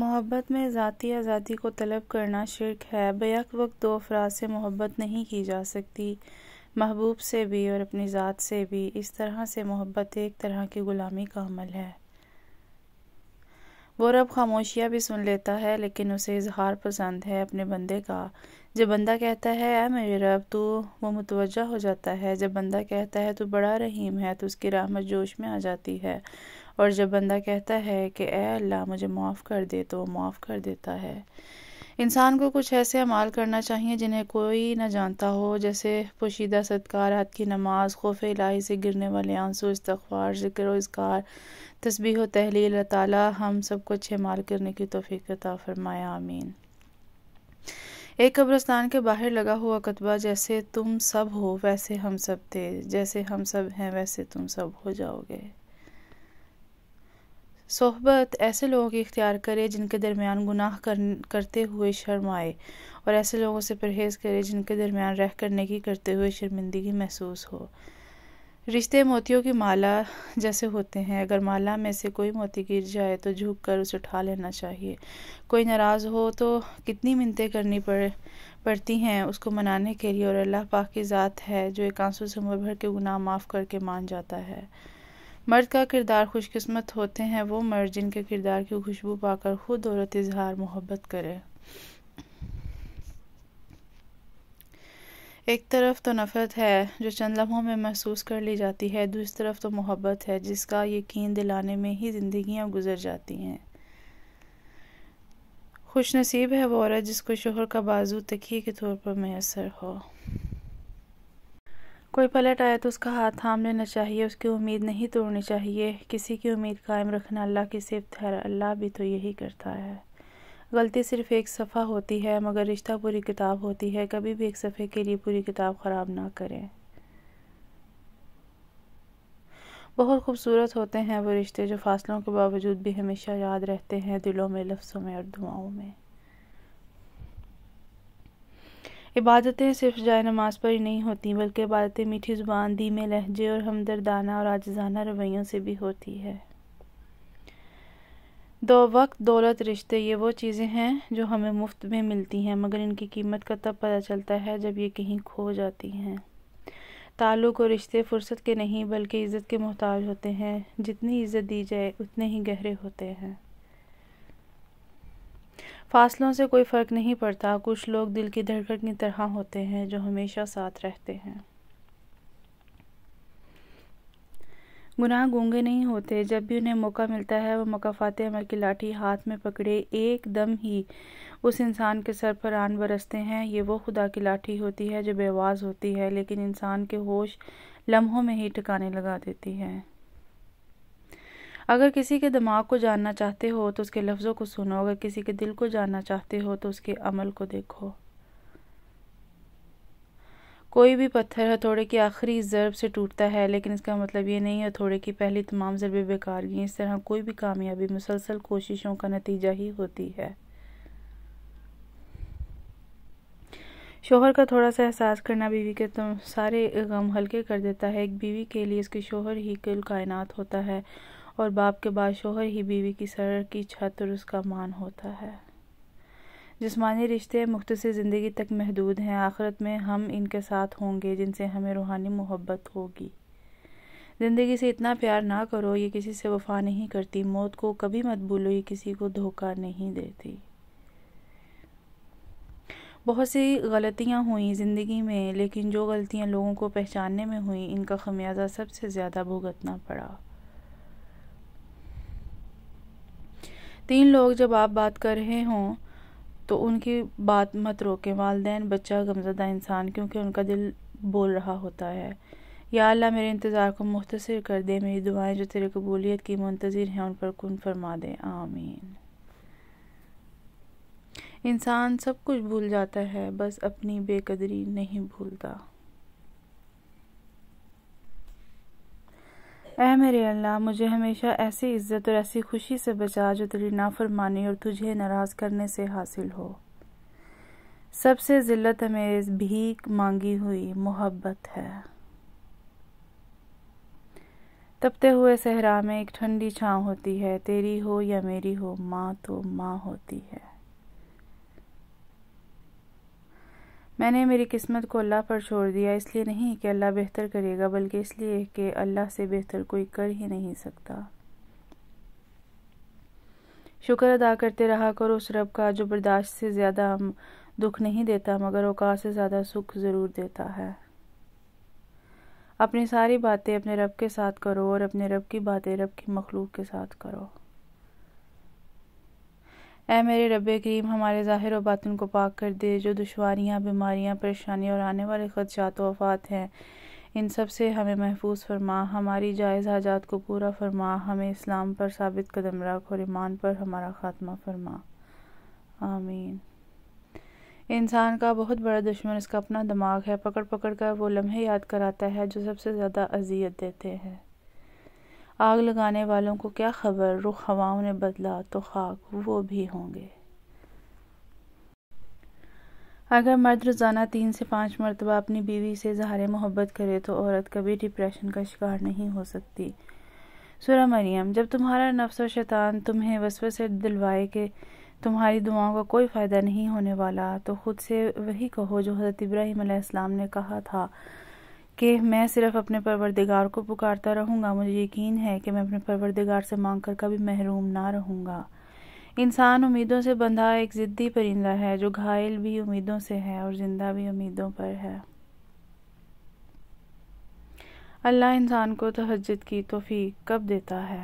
محبت میں ذاتی آزادی کو طلب کرنا شرک ہے بیک وقت دو افراد سے محبت نہیں کی جا سکتی محبوب سے بھی اور اپنی ذات سے بھی اس طرح سے محبت ایک طرح کی غلامی کا عمل ہے وہ رب خاموشیاں بھی سن لیتا ہے لیکن اسے اظہار پسند ہے اپنے بندے کا جب بندہ کہتا ہے اے میرے رب تو وہ متوجہ ہو جاتا ہے جب بندہ کہتا ہے تو بڑا رحیم ہے تو اس کی رحمت جوش میں آ جاتی ہے اور جب بندہ کہتا ہے کہ اے اللہ مجھے معاف کر دے تو وہ معاف کر دیتا ہے انسان کو کچھ ایسے عمال کرنا چاہیے جنہیں کوئی نہ جانتا ہو جیسے پوشیدہ صدقار حد کی نماز خوف الہی سے گرنے والے آنسو استغفار ذکر و اذکار تسبیح و تحلیل تعالیٰ ہم سب کو اچھے عمال کرنے کی توفیق عطا فرمایا آمین ایک قبرستان کے باہر لگا ہوا کتبہ جیسے تم سب ہو ویسے ہم سب تھے جیسے ہم سب ہیں ویسے تم سب ہو جاؤ گے صحبت ایسے لوگوں کی اختیار کرے جن کے درمیان گناہ کر کرتے ہوئے شرم آئے اور ایسے لوگوں سے پرہیز کرے جن کے درمیان رہ کرنے کی کرتے ہوئے شرمندگی محسوس ہو رشتے موتیوں کی مالا جیسے ہوتے ہیں اگر مالا میں سے کوئی موتی گر جائے تو جھک کر اسے اٹھا لینا چاہیے کوئی ناراض ہو تو کتنی منتیں کرنی پڑ پڑتی ہیں اس کو منانے کے لیے اور اللہ پاک کی ذات ہے جو ایک آنسو سمر بھر کے گناہ معاف کر کے مان جاتا ہے مرد کا کردار خوش قسمت ہوتے ہیں وہ مرد جن کے کردار کی خوشبو پا کر خود عورت اظہار محبت کرے ایک طرف تو نفرت ہے جو چند لمحوں میں محسوس کر لی جاتی ہے دوسری طرف تو محبت ہے جس کا یقین دلانے میں ہی زندگیاں گزر جاتی ہیں خوش نصیب ہے وہ عورت جس کو شوہر کا بازو تکیہ کے طور پر میسر ہو کوئی پلٹ آئے تو اس کا ہاتھ تھام لینا چاہیے اس کی امید نہیں توڑنی چاہیے کسی کی امید قائم رکھنا اللہ کی صفت ہے اللہ بھی تو یہی کرتا ہے غلطی صرف ایک صفحہ ہوتی ہے مگر رشتہ پوری کتاب ہوتی ہے کبھی بھی ایک صفحے کے لیے پوری کتاب خراب نہ کریں بہت خوبصورت ہوتے ہیں وہ رشتے جو فاصلوں کے باوجود بھی ہمیشہ یاد رہتے ہیں دلوں میں لفظوں میں اور دعاؤں میں عبادتیں صرف جائے نماز پر ہی نہیں ہوتی بلکہ عبادتیں میٹھی زبان دھیمے لہجے اور ہمدردانہ اور آجزانہ رویوں سے بھی ہوتی ہے دو وقت دولت رشتے یہ وہ چیزیں ہیں جو ہمیں مفت میں ملتی ہیں مگر ان کی قیمت کا تب پتہ چلتا ہے جب یہ کہیں کھو جاتی ہیں تعلق اور رشتے فرصت کے نہیں بلکہ عزت کے محتاج ہوتے ہیں جتنی عزت دی جائے اتنے ہی گہرے ہوتے ہیں فاصلوں سے کوئی فرق نہیں پڑتا کچھ لوگ دل کی دھڑکن کی طرح ہوتے ہیں جو ہمیشہ ساتھ رہتے ہیں گناہ گونگے نہیں ہوتے جب بھی انہیں موقع ملتا ہے وہ مقافات عمل کی لاٹھی ہاتھ میں پکڑے ایک دم ہی اس انسان کے سر پر آن برستے ہیں یہ وہ خدا کی لاٹھی ہوتی ہے جو بیواز ہوتی ہے لیکن انسان کے ہوش لمحوں میں ہی ٹکانے لگا دیتی ہیں اگر کسی کے دماغ کو جاننا چاہتے ہو تو اس کے لفظوں کو سنو اگر کسی کے دل کو جاننا چاہتے ہو تو اس کے عمل کو دیکھو کوئی بھی پتھر ہتھوڑے کی آخری ضرب سے ٹوٹتا ہے لیکن اس کا مطلب یہ نہیں ہتھوڑے کی پہلی تمام ضربیں بیکار گئیں اس طرح کوئی بھی کامیابی مسلسل کوششوں کا نتیجہ ہی ہوتی ہے شوہر کا تھوڑا سا احساس کرنا بیوی کے تم سارے غم ہلکے کر دیتا ہے ایک بیوی کے لیے اس کے شوہر ہی کل کائنات ہوتا ہے اور باپ کے بعد شوہر ہی بیوی کی سر کی چھت اور اس کا مان ہوتا ہے جسمانی رشتے مختصر زندگی تک محدود ہیں آخرت میں ہم ان کے ساتھ ہوں گے جن سے ہمیں روحانی محبت ہوگی زندگی سے اتنا پیار نہ کرو یہ کسی سے وفا نہیں کرتی موت کو کبھی مت یہ کسی کو دھوکہ نہیں دیتی بہت سی غلطیاں ہوئیں زندگی میں لیکن جو غلطیاں لوگوں کو پہچاننے میں ہوئیں ان کا خمیازہ سب سے زیادہ بھگتنا پڑا تین لوگ جب آپ بات کر رہے ہوں تو ان کی بات مت روکیں والدین بچہ غمزدہ انسان کیونکہ ان کا دل بول رہا ہوتا ہے یا اللہ میرے انتظار کو مختصر کر دے میری دعائیں جو تیرے قبولیت کی منتظر ہیں ان پر کن فرما دے آمین انسان سب کچھ بھول جاتا ہے بس اپنی بے قدری نہیں بھولتا اے میرے اللہ مجھے ہمیشہ ایسی عزت اور ایسی خوشی سے بچا جو تیری نافرمانی اور تجھے ناراض کرنے سے حاصل ہو سب سے ذلت میز بھیک مانگی ہوئی محبت ہے تپتے ہوئے صحرا میں ایک ٹھنڈی چھاؤں ہوتی ہے تیری ہو یا میری ہو ماں تو ماں ہوتی ہے میں نے میری قسمت کو اللہ پر چھوڑ دیا اس لیے نہیں کہ اللہ بہتر کرے گا بلکہ اس لیے کہ اللہ سے بہتر کوئی کر ہی نہیں سکتا شکر ادا کرتے رہا کر اس رب کا جو برداشت سے زیادہ دکھ نہیں دیتا مگر اوقات سے زیادہ سکھ ضرور دیتا ہے اپنی ساری باتیں اپنے رب کے ساتھ کرو اور اپنے رب کی باتیں رب کی مخلوق کے ساتھ کرو اے میرے رب کریم ہمارے ظاہر و باطن کو پاک کر دے جو دشواریاں بیماریاں پریشانیاں اور آنے والے خدشات و وفات ہیں ان سب سے ہمیں محفوظ فرما ہماری جائز حاجات کو پورا فرما ہمیں اسلام پر ثابت قدم رکھ اور ایمان پر ہمارا خاتمہ فرما آمین انسان کا بہت بڑا دشمن اس کا اپنا دماغ ہے پکڑ پکڑ کر وہ لمحے یاد کراتا ہے جو سب سے زیادہ اذیت دیتے ہیں آگ لگانے والوں کو کیا خبر رخ نے بدلا تو خاک وہ بھی ہوں گے اگر مرد روزانہ تین سے پانچ مرتبہ اپنی بیوی سے اظہار محبت کرے تو عورت کبھی ڈپریشن کا شکار نہیں ہو سکتی سورہ مریم جب تمہارا نفس و شیطان تمہیں وسوسے سے دلوائے کہ تمہاری دعاؤں کا کوئی فائدہ نہیں ہونے والا تو خود سے وہی کہو جو حضرت ابراہیم علیہ السلام نے کہا تھا کہ میں صرف اپنے پروردگار کو پکارتا رہوں گا مجھے یقین ہے کہ میں اپنے پروردگار سے مانگ کر کبھی محروم نہ رہوں گا انسان امیدوں سے بندھا ایک ضدی پرندہ ہے جو گھائل بھی امیدوں سے ہے اور زندہ بھی امیدوں پر ہے اللہ انسان کو تہجد کی توفیق کب دیتا ہے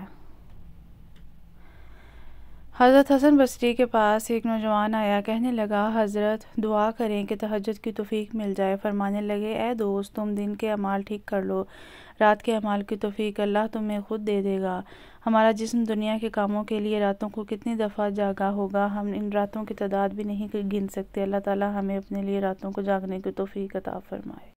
حضرت حسن بصری کے پاس ایک نوجوان آیا کہنے لگا حضرت دعا کریں کہ تہجد کی توفیق مل جائے فرمانے لگے اے دوست تم دن کے اعمال ٹھیک کر لو رات کے اعمال کی توفیق اللہ تمہیں خود دے دے گا ہمارا جسم دنیا کے کاموں کے لیے راتوں کو کتنی دفعہ جاگا ہوگا ہم ان راتوں کی تعداد بھی نہیں گن سکتے اللہ تعالی ہمیں اپنے لیے راتوں کو جاگنے کی توفیق عطا فرمائے